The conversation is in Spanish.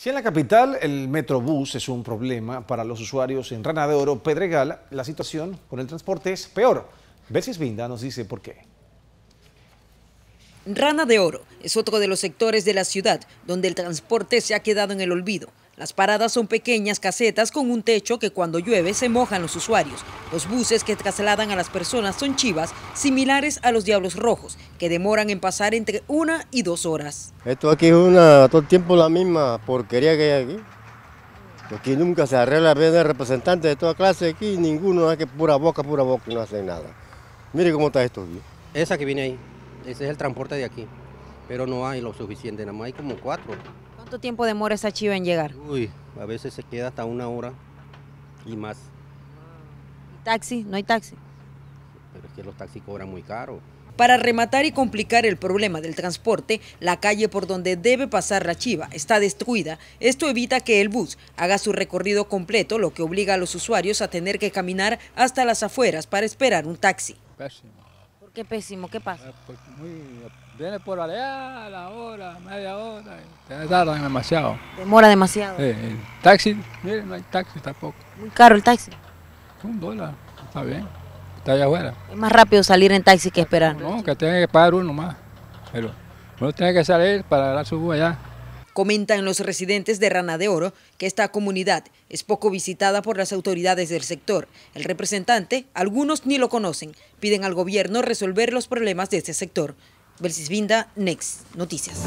Si en la capital el Metrobús es un problema para los usuarios en Rana de Oro, Pedregal, la situación con el transporte es peor. Bessis Vinda nos dice por qué. Rana de Oro es otro de los sectores de la ciudad donde el transporte se ha quedado en el olvido. Las paradas son pequeñas casetas con un techo que cuando llueve se mojan los usuarios. Los buses que trasladan a las personas son chivas, similares a los diablos rojos, que demoran en pasar entre una y dos horas. Esto aquí es una, todo el tiempo la misma porquería que hay aquí. Aquí nunca se arregla, viene representantes de toda clase aquí, ninguno, es que pura boca, pura boca, no hace nada. Mire cómo está esto. Esa que viene ahí, ese es el transporte de aquí, pero no hay lo suficiente, nada más hay como cuatro. ¿Cuánto tiempo demora esa chiva en llegar? Uy, a veces se queda hasta una hora y más. ¿Y taxi? ¿No hay taxi? Pero es que los taxis cobran muy caro. Para rematar y complicar el problema del transporte, la calle por donde debe pasar la chiva está destruida. Esto evita que el bus haga su recorrido completo, lo que obliga a los usuarios a tener que caminar hasta las afueras para esperar un taxi. Qué pésimo, ¿qué pasa? Ah, pues, viene por allá a la hora, media hora, te tardan demasiado. Demora demasiado. el taxi, miren, no hay taxi tampoco. Muy caro el taxi. Un dólar, está bien, está allá afuera. Es más rápido salir en taxi que esperar. No, que tiene que pagar uno más, pero uno tiene que salir para dar su allá. Comentan los residentes de Rana de Oro que esta comunidad es poco visitada por las autoridades del sector. El representante, algunos ni lo conocen, piden al gobierno resolver los problemas de este sector. Belcisvinda, Next Noticias.